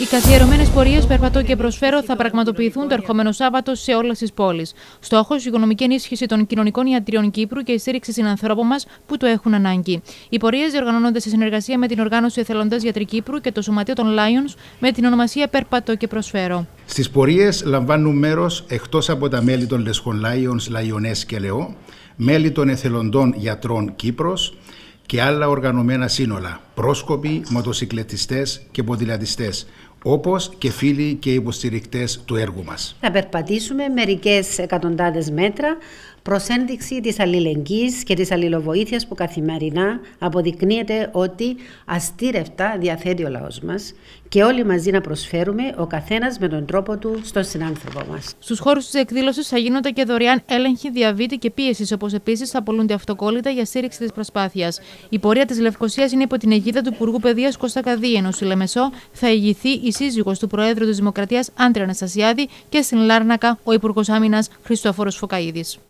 Οι καθιερωμένες πορείες Περπατώ και Προσφέρω θα πραγματοποιηθούν το ερχόμενο Σάββατο σε όλες τις πόλεις. Στόχος, η οικονομική ενίσχυση των κοινωνικών ιατριών Κύπρου και η στήριξη συνανθρώπων μας που το έχουν ανάγκη. Οι πορείες διοργανώνονται σε συνεργασία με την Οργάνωση Εθελοντές Γιατρή Κύπρου και το Σωματείο των Lions με την ονομασία Περπατώ και Προσφέρω. Στις πορείες λαμβάνουν μέρος εκτός από τα μέλη των Λεσχων Lions, Λαϊονές και Λεό, μέλη των Εθελοντών Γιατρών Κύπρος, και άλλα οργανωμένα σύνολα, πρόσκοποι, μοτοσυκλετιστές και ποδηλατιστές Όπως και φίλοι και υποστηρικτές του έργου μας. Θα περπατήσουμε μερικές εκατοντάδες μέτρα προς ένδειξη της αλληλεγγύης και της αλληλοβοήθειας που καθημερινά αποδεικνύεται ότι αστήρευτα διαθέτει ο λαός μας και όλοι μαζί να προσφέρουμε ο καθένας με τον τρόπο του στον συνάνθρωπο μας. Στους χώρους της εκδήλωσης, θα γίνονται και δωρεάν έλεγχοι διαβήτη και πίεσης, όπως επίσης θα απολούνται αυτοκόλλητα για στήριξη της προσπάθειας. Η πορεία της λευκοσίας είναι υπό την αιγίδα του Υπουργού Παιδείας Κώστα ενώ στη Λεμεσό θα ηγηθεί η σύζυγος του Προέδρου της Δημοκρατίας, Άντρια Αναστασιάδη, και στην Λάρνακα ο Υπουργός Άμυνας Χριστόφορος Φωκαίδης.